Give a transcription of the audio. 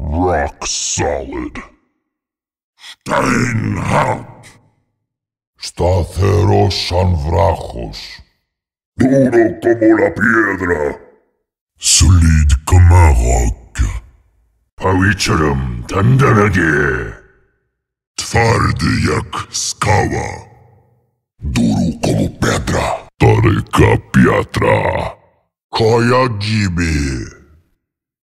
rock solid. steinhart, Haupt. Staceros Duro como la piedra. Solid como un roc. Pavicharam tandanage. Twardy jak skava, duro como pedra. Taryka piatra. gimbe.